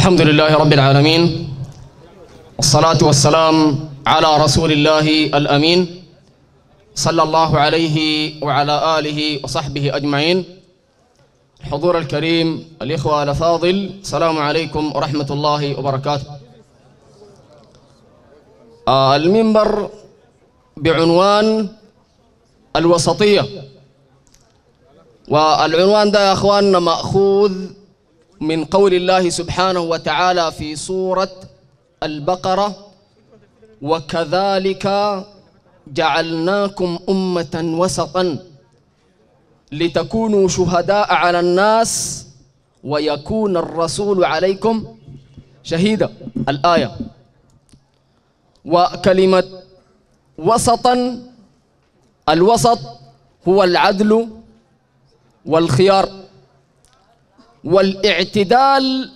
الحمد لله رب العالمين والصلاة والسلام على رسول الله الأمين صلى الله عليه وعلى آله وصحبه أجمعين الحضور الكريم الإخوة الأفاضل السلام عليكم ورحمة الله وبركاته آه، المنبر بعنوان الوسطية والعنوان ده يا أخواننا مأخوذ من قول الله سبحانه وتعالى في سورة البقرة وكذلك جعلناكم أمة وسطا لتكونوا شهداء على الناس ويكون الرسول عليكم شهيدا الآية وكلمة وسطا الوسط هو العدل والخيار والاعتدال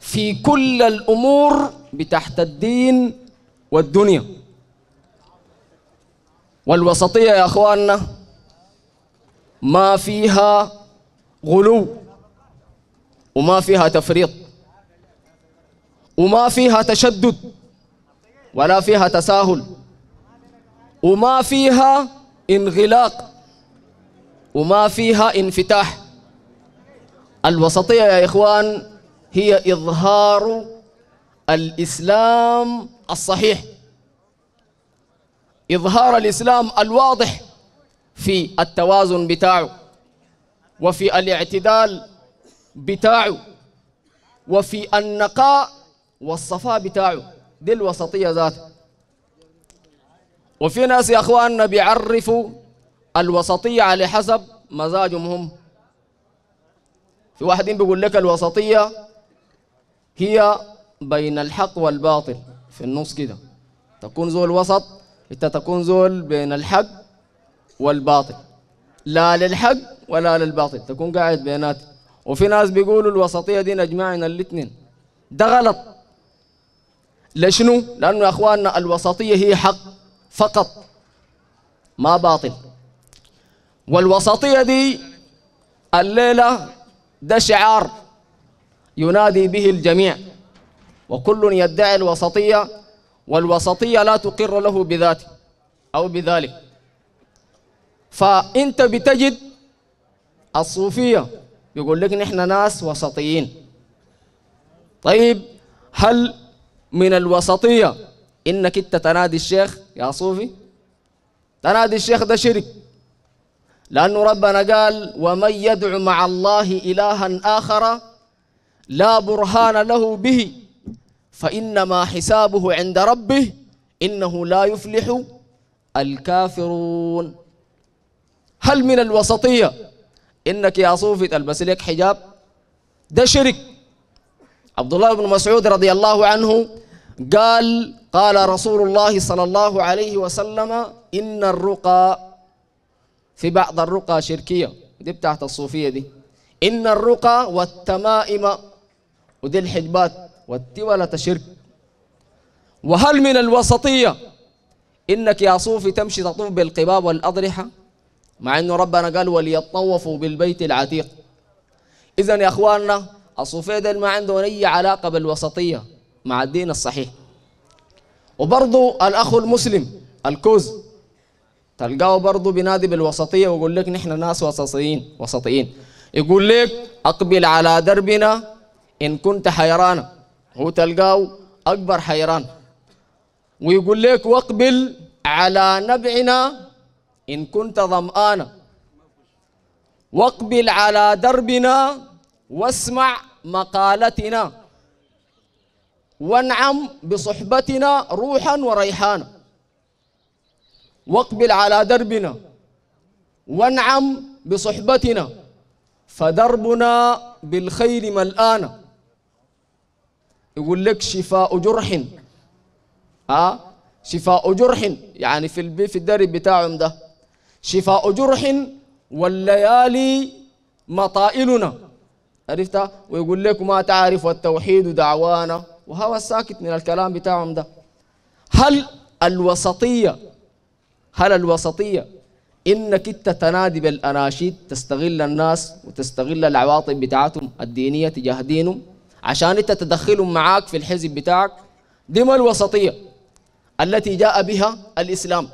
في كل الأمور بتحت الدين والدنيا والوسطية يا أخواننا ما فيها غلو وما فيها تفريط وما فيها تشدد ولا فيها تساهل وما فيها انغلاق وما فيها انفتاح الوسطية يا إخوان هي إظهار الإسلام الصحيح إظهار الإسلام الواضح في التوازن بتاعه وفي الاعتدال بتاعه وفي النقاء والصفاء بتاعه دي الوسطية ذاته وفي ناس يا أخواننا بيعرفوا الوسطية على حسب مزاجهم هم في واحدين بيقول لك الوسطية هي بين الحق والباطل في النص كده تكون زول وسط انت تكون زول بين الحق والباطل لا للحق ولا للباطل تكون قاعد بينات وفي ناس بيقولوا الوسطية دي نجمعنا الاثنين ده غلط لشنو؟ لأنه يا أخواننا الوسطية هي حق فقط ما باطل والوسطية دي الليلة ده شعار ينادي به الجميع وكل يدعي الوسطية والوسطية لا تقر له بذاته أو بذلك فأنت بتجد الصوفية يقول لك نحن ناس وسطيين طيب هل من الوسطية إنك أنت تنادي الشيخ يا صوفي تنادي الشيخ ده شرك لأن ربنا قال ومن يدع مع الله إلها آخر لا برهان له به فإنما حسابه عند ربه إنه لا يفلح الكافرون هل من الوسطية إنك يا صوفي تلبس لك حجاب ده شرك عبد الله بن مسعود رضي الله عنه قال قال رسول الله صلى الله عليه وسلم إن الرقى في بعض الرقى شركية دي بتاعت الصوفية دي إن الرقى والتمائم ودي الحجبات والتولة شرك وهل من الوسطية إنك يا صوفي تمشي تطوف بالقباب والأضرحة مع أنه ربنا قال وليطوفوا بالبيت العتيق إذا يا أخواننا الصوفية دي ما عندهم أي علاقة بالوسطية مع الدين الصحيح وبرضو الأخ المسلم الكوز تلقاه برضه بينادي بالوسطيه ويقول لك نحن ناس وسطيين وسطيين يقول لك اقبل على دربنا ان كنت حيرانا هو تلقاه اكبر حيران ويقول لك واقبل على نبعنا ان كنت ظمآنا واقبل على دربنا واسمع مقالتنا وانعم بصحبتنا روحا وريحانا واقبل على دربنا وانعم بصحبتنا فدربنا بالخير ملآن يقول لك شفاء جرح ها شفاء جرح يعني في البي في الدرب بتاعهم ده شفاء جرح والليالي مطائلنا عرفتها ويقول لك ما تعرف والتوحيد دعوانا وهو الساكت من الكلام بتاعهم ده هل الوسطية هل الوسطية إنك أنت تنادي بالأناشيد تستغل الناس وتستغل العواطف بتاعتهم الدينية تجاه دينهم عشان أنت تدخلهم معاك في الحزب بتاعك دي ما الوسطية التي جاء بها الإسلام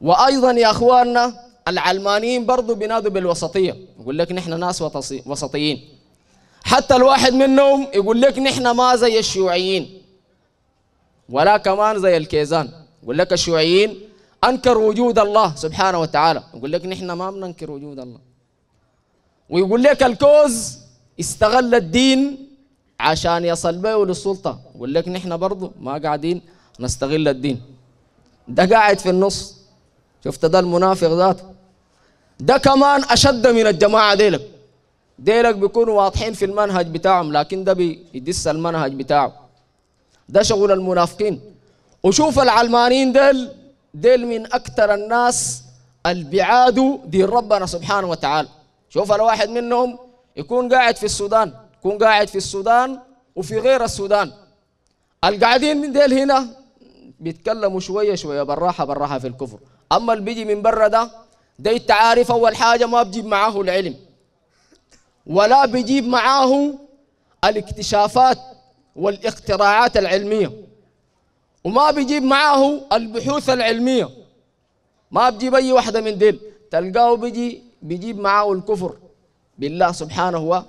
وأيضا يا أخواننا العلمانيين برضو بينادوا بالوسطية يقول لك نحن ناس وسطيين حتى الواحد منهم يقول لك نحن ما زي الشيوعيين ولا كمان زي الكيزان يقول لك الشيوعيين أنكر وجود الله سبحانه وتعالى يقول لك نحن ما بننكر وجود الله ويقول لك الكوز استغل الدين عشان يصل به للسلطة يقول لك نحن برضه ما قاعدين نستغل الدين ده قاعد في النص شفت ده المنافق ذاته ده كمان أشد من الجماعة ديلك ديلك بيكونوا واضحين في المنهج بتاعهم لكن ده بيدس المنهج بتاعه ده شغل المنافقين وشوف العلمانيين ديل ديل من أكثر الناس البعاد دين ربنا سبحانه وتعالى شوف الواحد منهم يكون قاعد في السودان يكون قاعد في السودان وفي غير السودان القاعدين من ديل هنا بيتكلموا شوية شوية بالراحة بالراحة في الكفر أما اللي بيجي من برا ده ده التعارف أول حاجة ما بجيب معاه العلم ولا بيجيب معاه الاكتشافات والاختراعات العلمية وما بيجيب معاه البحوث العلمية ما بجيب أي واحدة من ديل تلقاه بيجي بيجيب معاه الكفر بالله سبحانه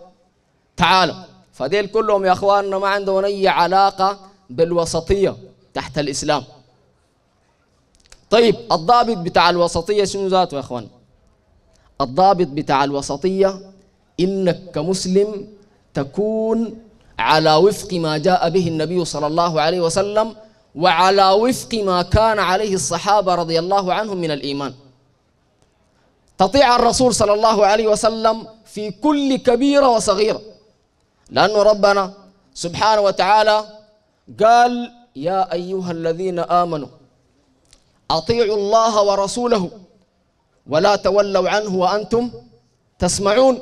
وتعالى فديل كلهم يا أخواننا ما عندهم أي علاقة بالوسطية تحت الإسلام طيب الضابط بتاع الوسطية شنو ذاته يا أخوان الضابط بتاع الوسطية إنك كمسلم تكون على وفق ما جاء به النبي صلى الله عليه وسلم وعلى وفق ما كان عليه الصحابة رضي الله عنهم من الإيمان تطيع الرسول صلى الله عليه وسلم في كل كبيرة وصغيرة لأن ربنا سبحانه وتعالى قال يا أيها الذين آمنوا أطيعوا الله ورسوله ولا تولوا عنه وأنتم تسمعون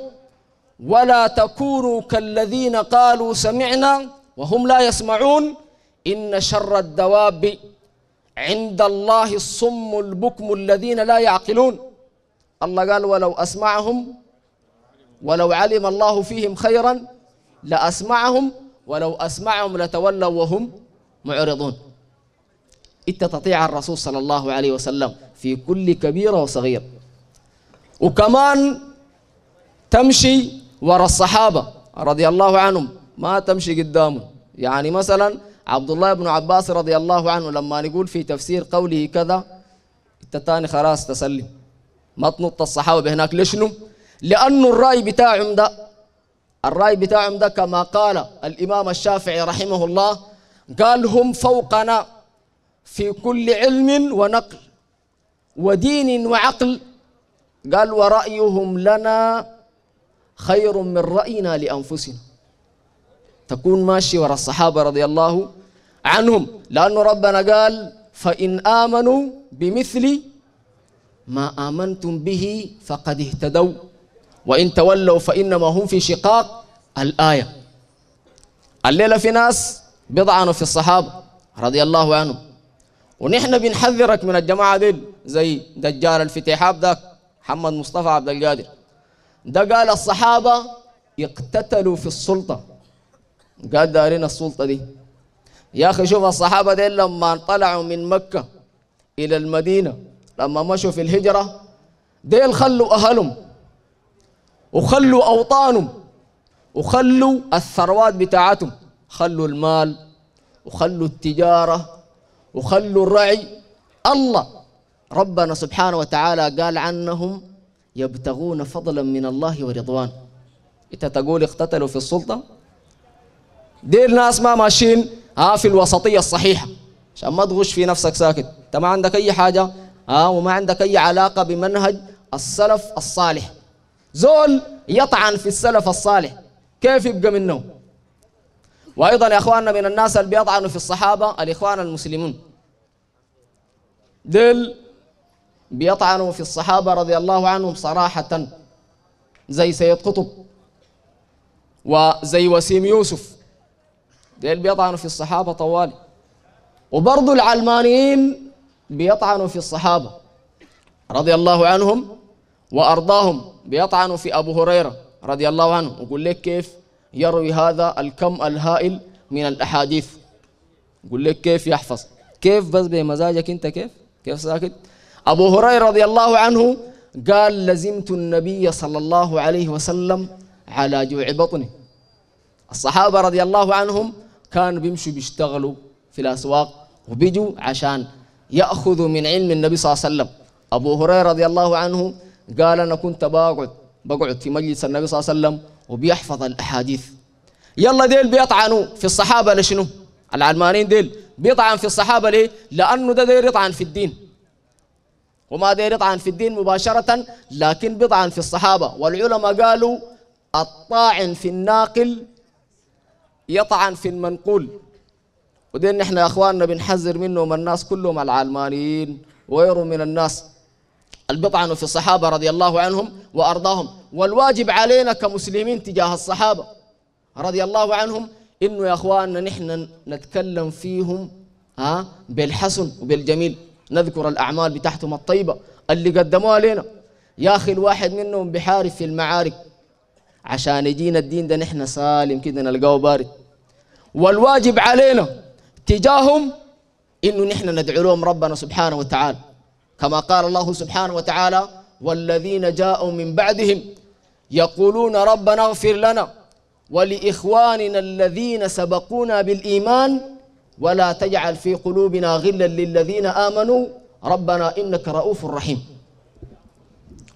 ولا تكونوا كالذين قالوا سمعنا وهم لا يسمعون إن شر الدواب عند الله الصم البكم الذين لا يعقلون الله قال ولو أسمعهم ولو علم الله فيهم خيرا لأسمعهم ولو أسمعهم لتولوا وهم معرضون إنت تطيع الرسول صلى الله عليه وسلم في كل كبيرة وصغيرة وكمان تمشي ورا الصحابة رضي الله عنهم ما تمشي قدامه يعني مثلا عبد الله بن عباس رضي الله عنه لما نقول في تفسير قوله كذا انت تاني خلاص تسلم ما تنط الصحابه هناك ليش لانه الراي بتاعهم ده الراي بتاعهم ده كما قال الامام الشافعي رحمه الله قال هم فوقنا في كل علم ونقل ودين وعقل قال ورأيهم لنا خير من رأينا لأنفسنا تكون ماشي وراء الصحابة رضي الله عنهم لانه ربنا قال فإن آمنوا بمثل ما آمنتم به فقد اهتدوا وإن تولوا فإنما هم في شقاق الآية الليلة في ناس بيضعنوا في الصحابة رضي الله عنهم ونحن بنحذرك من الجماعة دي زي دجال الفتيحاب ذاك محمد مصطفى عبد القادر ده قال الصحابة اقتتلوا في السلطة قال دارين السلطة دي يا أخي شوف الصحابة دي لما طلعوا من مكة إلى المدينة لما مشوا في الهجرة ديل خلوا أهلهم وخلوا أوطانهم وخلوا الثروات بتاعتهم خلوا المال وخلوا التجارة وخلوا الرعي الله ربنا سبحانه وتعالى قال عنهم يبتغون فضلا من الله ورضوان انت تقول اقتتلوا في السلطه دير ناس ما ماشيين ها في الوسطيه الصحيحه عشان ما تغش في نفسك ساكت انت ما عندك اي حاجه ها وما عندك اي علاقه بمنهج السلف الصالح زول يطعن في السلف الصالح كيف يبقى منه وايضا يا اخواننا من الناس اللي بيطعنوا في الصحابه الاخوان المسلمون دل بيطعنوا في الصحابه رضي الله عنهم صراحه زي سيد قطب وزي وسيم يوسف ديل بيطعنوا في الصحابة طوالي وبرضو العلمانيين بيطعنوا في الصحابة رضي الله عنهم وأرضاهم بيطعنوا في أبو هريرة رضي الله عنه وقول لك كيف يروي هذا الكم الهائل من الأحاديث قول لك كيف يحفظ كيف بس بمزاجك أنت كيف كيف ساكت أبو هريرة رضي الله عنه قال لزمت النبي صلى الله عليه وسلم على جوع بطنه الصحابة رضي الله عنهم كانوا بيمشوا بيشتغلوا في الأسواق وبيجوا عشان يأخذوا من علم النبي صلى الله عليه وسلم أبو هريرة رضي الله عنه قال أنا كنت بقعد بقعد في مجلس النبي صلى الله عليه وسلم وبيحفظ الأحاديث يلا ديل بيطعنوا في الصحابة لشنو العلمانيين ديل بيطعن في الصحابة ليه لأنه ده دير يطعن في الدين وما دير يطعن في الدين مباشرة لكن بيطعن في الصحابة والعلماء قالوا الطاعن في الناقل يطعن في المنقول ودين احنا اخواننا بنحذر منهم الناس كلهم العلمانيين وغيرهم من الناس اللي بيطعنوا في الصحابه رضي الله عنهم وارضاهم والواجب علينا كمسلمين تجاه الصحابه رضي الله عنهم انه يا اخواننا نحن نتكلم فيهم ها بالحسن وبالجميل نذكر الاعمال بتاعتهم الطيبه اللي قدموها لنا يا اخي الواحد منهم بحارب في المعارك عشان يجينا الدين ده نحن سالم كده نلقاه بارد والواجب علينا تجاههم انه نحن ندعو لهم ربنا سبحانه وتعالى كما قال الله سبحانه وتعالى والذين جاءوا من بعدهم يقولون ربنا اغفر لنا ولاخواننا الذين سبقونا بالايمان ولا تجعل في قلوبنا غلا للذين امنوا ربنا انك رؤوف رحيم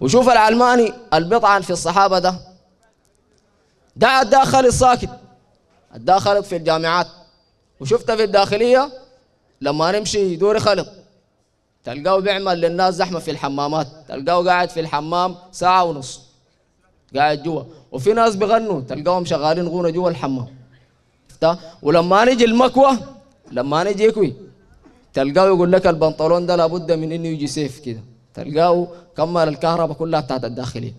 وشوف العلماني البطعن في الصحابه ده ده الداخل الساكت دخلت في الجامعات وشفته في الداخلية لما نمشي يدور خلق تلقاه بيعمل للناس زحمة في الحمامات تلقاه قاعد في الحمام ساعة ونص قاعد جوا وفي ناس بغنوا تلقاهم شغالين غنى جوا الحمام ولما نجي المكوى لما نجي يكوي تلقاه يقول لك البنطلون ده لابد من انه يجي سيف كده تلقاه كمل الكهرباء كلها بتاعت الداخلية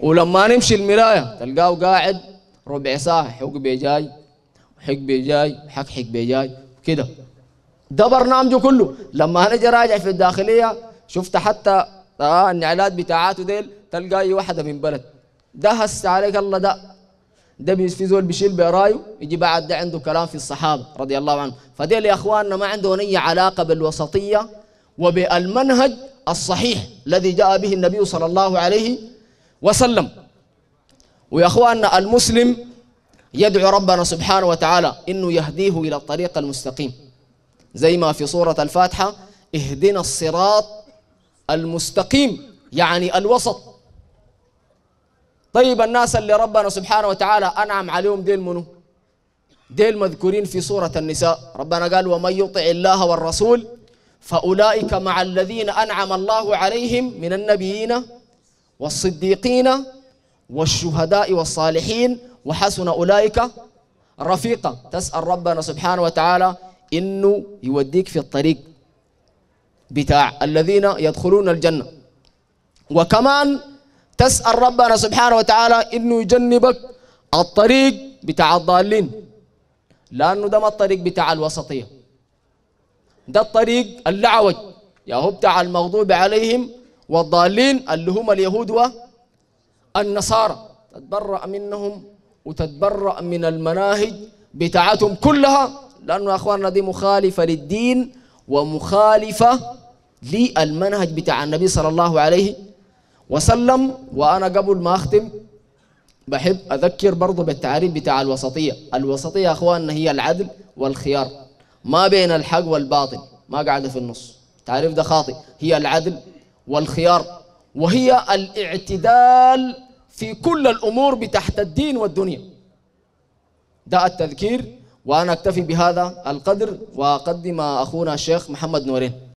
ولما نمشي المراية تلقاه قاعد ربع ساعة حق بيجاي حق بيجاي حق حق بيجاي كده ده برنامجه كله لما انا اجي راجع في الداخلية شفت حتى آه النعلات بتاعاته ديل تلقى اي واحدة من بلد ده هس عليك الله ده ده في زول بيشيل برايه يجي بعد ده عنده كلام في الصحابة رضي الله عنهم فديل يا اخواننا ما عندهم اي علاقة بالوسطية وبالمنهج الصحيح الذي جاء به النبي صلى الله عليه وسلم ويا اخواننا المسلم يدعو ربنا سبحانه وتعالى انه يهديه الى الطريق المستقيم زي ما في سوره الفاتحه اهدنا الصراط المستقيم يعني الوسط طيب الناس اللي ربنا سبحانه وتعالى انعم عليهم ديل منو ديل مذكورين في سوره النساء ربنا قال ومن يطع الله والرسول فاولئك مع الذين انعم الله عليهم من النبيين والصديقين والشهداء والصالحين وحسن أولئك رفيقا تسأل ربنا سبحانه وتعالى إنه يوديك في الطريق بتاع الذين يدخلون الجنة وكمان تسأل ربنا سبحانه وتعالى إنه يجنبك الطريق بتاع الضالين لأنه ده ما الطريق بتاع الوسطية ده الطريق اللعوج يا هو بتاع المغضوب عليهم والضالين اللي هم اليهود و النصارى تتبرأ منهم وتتبرأ من المناهج بتاعتهم كلها لأنه يا أخواننا دي مخالفة للدين ومخالفة للمنهج بتاع النبي صلى الله عليه وسلم وأنا قبل ما أختم بحب أذكر برضو بالتعريف بتاع الوسطية الوسطية يا أخواننا هي العدل والخيار ما بين الحق والباطل ما قاعدة في النص تعريف ده خاطئ هي العدل والخيار وهي الاعتدال في كل الأمور بتحت الدين والدنيا ده التذكير وأنا أكتفي بهذا القدر وأقدم أخونا الشيخ محمد نورين